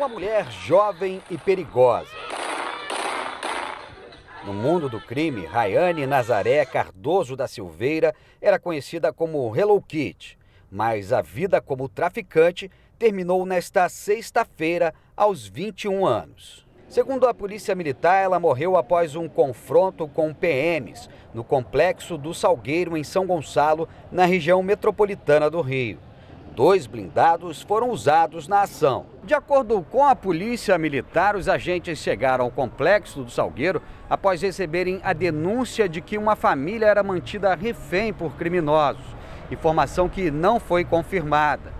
uma mulher jovem e perigosa. No mundo do crime, Rayane Nazaré Cardoso da Silveira era conhecida como Hello Kitty, mas a vida como traficante terminou nesta sexta-feira, aos 21 anos. Segundo a Polícia Militar, ela morreu após um confronto com PMs no complexo do Salgueiro, em São Gonçalo, na região metropolitana do Rio. Dois blindados foram usados na ação. De acordo com a polícia militar, os agentes chegaram ao complexo do Salgueiro após receberem a denúncia de que uma família era mantida refém por criminosos. Informação que não foi confirmada.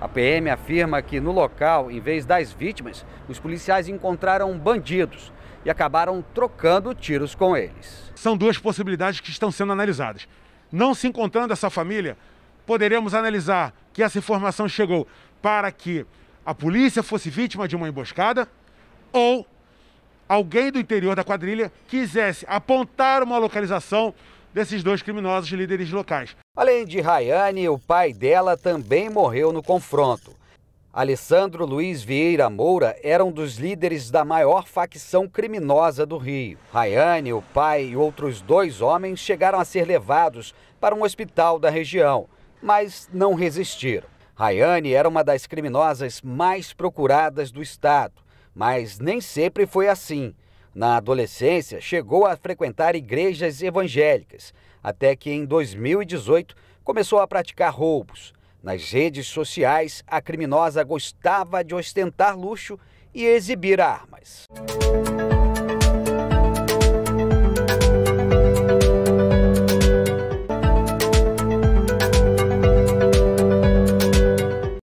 A PM afirma que no local, em vez das vítimas, os policiais encontraram bandidos e acabaram trocando tiros com eles. São duas possibilidades que estão sendo analisadas. Não se encontrando essa família, poderemos analisar que essa informação chegou para que a polícia fosse vítima de uma emboscada ou alguém do interior da quadrilha quisesse apontar uma localização desses dois criminosos líderes locais. Além de Rayane, o pai dela também morreu no confronto. Alessandro Luiz Vieira Moura era um dos líderes da maior facção criminosa do Rio. Rayane, o pai e outros dois homens chegaram a ser levados para um hospital da região mas não resistiram. Rayane era uma das criminosas mais procuradas do estado, mas nem sempre foi assim. Na adolescência, chegou a frequentar igrejas evangélicas, até que em 2018 começou a praticar roubos. Nas redes sociais, a criminosa gostava de ostentar luxo e exibir armas.